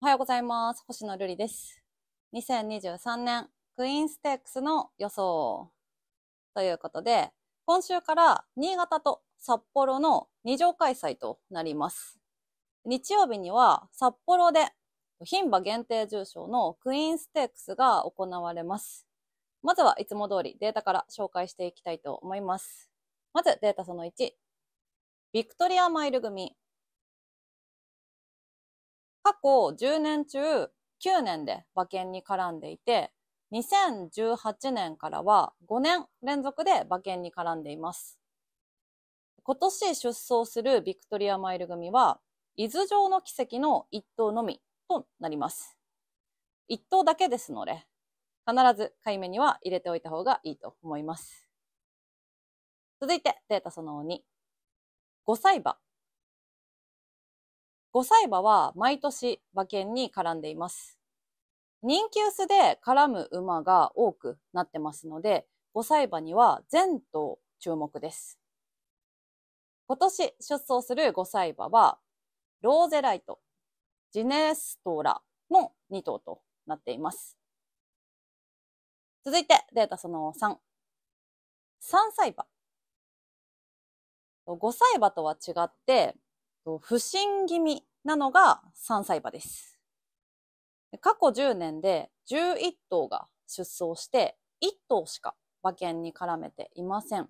おはようございます。星野瑠璃です。2023年クイーンステークスの予想ということで、今週から新潟と札幌の2乗開催となります。日曜日には札幌で牝馬限定重賞のクイーンステークスが行われます。まずはいつも通りデータから紹介していきたいと思います。まずデータその1。ビクトリアマイル組、過去10年中9年で馬券に絡んでいて、2018年からは5年連続で馬券に絡んでいます。今年出走するビクトリアマイル組は、伊豆城の奇跡の1頭のみとなります。1頭だけですので、必ず買い目には入れておいた方がいいと思います。続いて、データその2。5歳馬5歳馬は毎年馬券に絡んでいます。人気薄で絡む馬が多くなってますので、5歳馬には全頭注目です。今年出走する5歳馬は、ローゼライト、ジネストラの2頭となっています。続いてデータその3。3歳馬。5歳馬とは違って、不審気味なのが3歳馬です。過去10年で11頭が出走して、1頭しか馬券に絡めていません。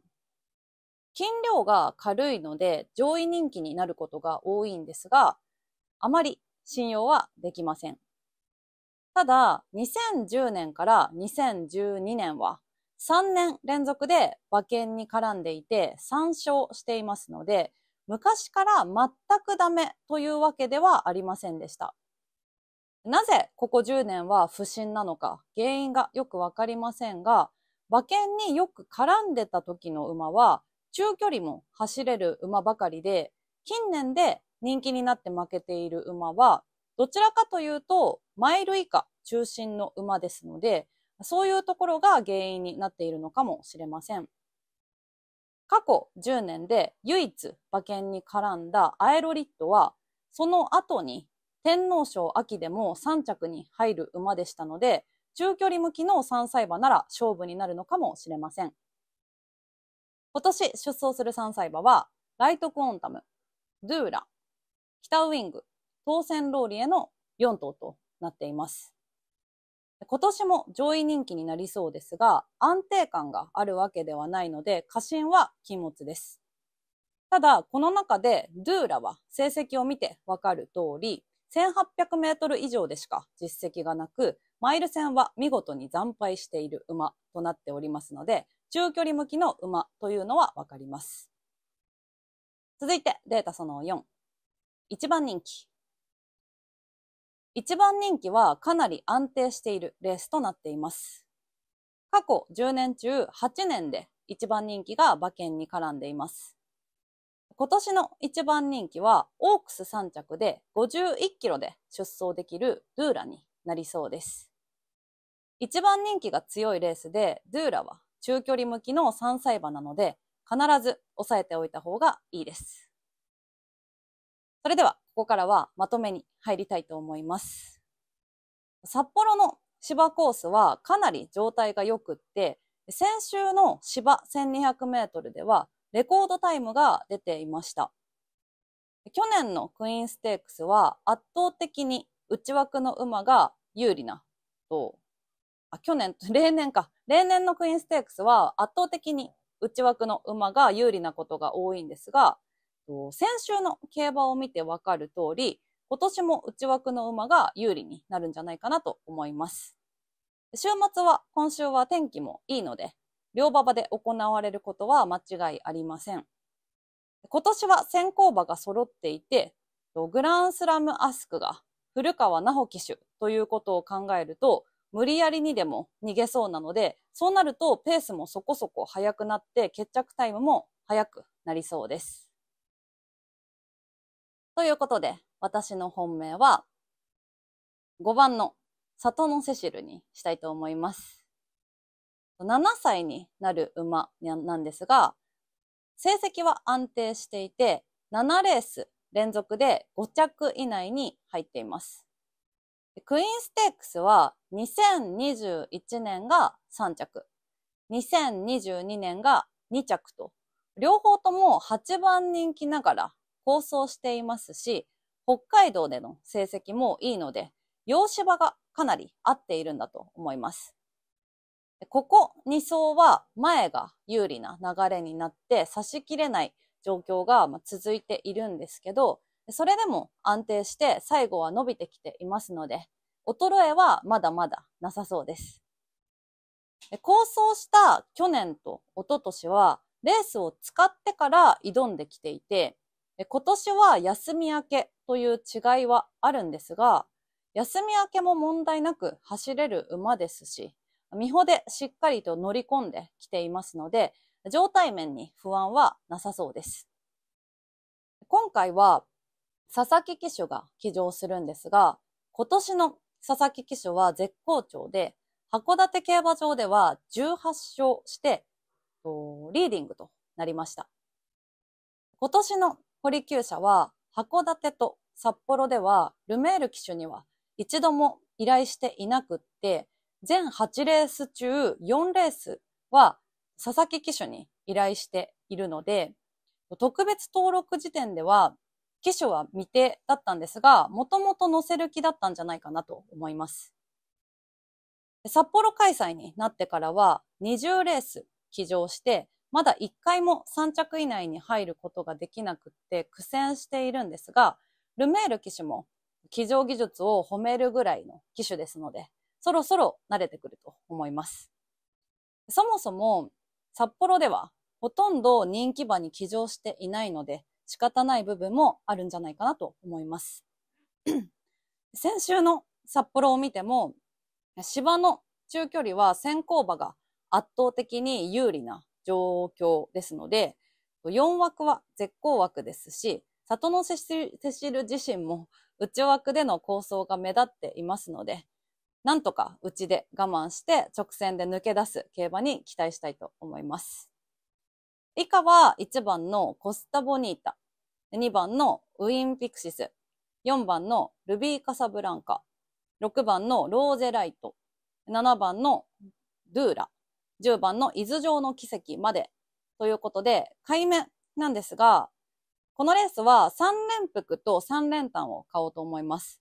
筋量が軽いので上位人気になることが多いんですが、あまり信用はできません。ただ、2010年から2012年は3年連続で馬券に絡んでいて3勝していますので、昔から全くダメというわけではありませんでした。なぜここ10年は不審なのか原因がよくわかりませんが、馬券によく絡んでた時の馬は中距離も走れる馬ばかりで、近年で人気になって負けている馬は、どちらかというとマイル以下中心の馬ですので、そういうところが原因になっているのかもしれません。過去10年で唯一馬券に絡んだアエロリットは、その後に天皇賞秋でも3着に入る馬でしたので、中距離向きの3歳馬なら勝負になるのかもしれません。今年出走する3歳馬は、ライトクオンタム、ドゥーラ、北ウィング、当選ローリエの4頭となっています。今年も上位人気になりそうですが、安定感があるわけではないので、過信は禁物です。ただ、この中で、ドゥーラは成績を見てわかる通り、1800メートル以上でしか実績がなく、マイル戦は見事に惨敗している馬となっておりますので、中距離向きの馬というのはわかります。続いて、データその4。1番人気、1番人気はかなり安定しているレースとなっています。過去10年中8年で1番人気が馬券に絡んでいます。今年の1番人気はオークス3着で51キロで出走できるドゥーラになりそうです。1番人気が強いレースでドゥーラは中距離向きの3歳馬なので必ず押さえておいた方がいいです。それではここからはまとめに入りたいと思います。札幌の芝コースはかなり状態が良くって、先週の芝1200メートルではレコードタイムが出ていました。去年のクイーンステークスは圧倒的に内枠の馬が有利なと、あ、去年、例年か。例年のクイーンステークスは圧倒的に内枠の馬が有利なことが多いんですが、と、先週の競馬を見てわかる通り、今年も内枠の馬が有利になるんじゃないかなと思います。週末は、今週は天気もいいので、両馬場で行われることは間違いありません。今年は先行馬が揃っていて、グランスラムアスクが古川奈穂騎手ということを考えると、無理やりにでも逃げそうなので、そうなるとペースもそこそこ速くなって決着タイムも速くなりそうです。ということで、私の本命は、5番の里のセシルにしたいと思います。7歳になる馬なんですが、成績は安定していて、7レース連続で5着以内に入っています。クイーンステークスは2021年が3着、2022年が2着と、両方とも8番人気ながら放送していますし、北海道での成績もいいので、洋芝がかなり合っているんだと思います。ここ2走は前が有利な流れになって差し切れない状況が続いているんですけど、それでも安定して最後は伸びてきていますので、衰えはまだまだなさそうです。構想した去年と一昨年はレースを使ってから挑んできていて、今年は休み明けという違いはあるんですが、休み明けも問題なく走れる馬ですし、見穂でしっかりと乗り込んできていますので、状態面に不安はなさそうです。今回は佐々木騎手が騎乗するんですが、今年の佐々木騎手は絶好調で、函館競馬場では18勝して、リーディングとなりました。今年の堀厩舎は函館と札幌ではルメール騎手には一度も依頼していなくって、全8レース中4レースは佐々木騎手に依頼しているので、特別登録時点では騎手は未定だったんですが、もともと乗せる気だったんじゃないかなと思います。札幌開催になってからは20レース騎乗して、まだ1回も3着以内に入ることができなくって苦戦しているんですが、ルメール騎手も騎乗技術を褒めるぐらいの騎手ですので、そろそろ慣れてくると思います。そもそも札幌ではほとんど人気馬に騎乗していないので仕方ない部分もあるんじゃないかなと思います。先週の札幌を見ても芝の中距離は先行馬が圧倒的に有利な状況ですので、4枠は絶好枠ですし、里のセシル自身も内枠での構想が目立っていますので、なんとか内で我慢して直線で抜け出す競馬に期待したいと思います。以下は1番のコスタボニータ、2番のウィンピクシス、4番のルビーカサブランカ、6番のローゼライト、7番のドゥーラ、10番の伊豆城の奇跡までということで、買い目なんですが、このレースは3連服と3連単を買おうと思います。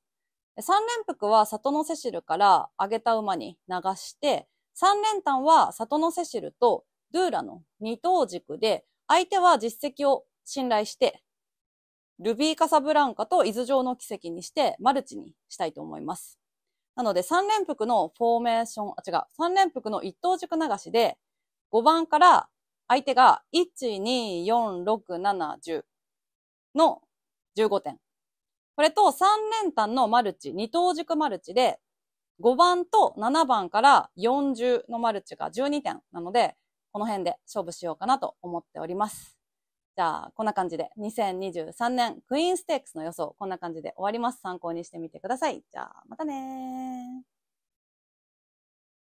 3連服は里のセシルから上げた馬に流して、3連単は里のセシルとドゥーラの二等軸で、相手は実績を信頼して、ルビーカサブランカと伊豆城の奇跡にしてマルチにしたいと思います。なので、三連複のフォーメーション、あ、違う、三連複の一等軸流しで、5番から相手が1、2、4、6、7、10の15点。これと3連単のマルチ、2等軸マルチで、5番と7番から40のマルチが12点なので、この辺で勝負しようかなと思っております。じゃあ、こんな感じで、2023年クイーンステークスの予想、こんな感じで終わります。参考にしてみてください。じゃあ、またねー。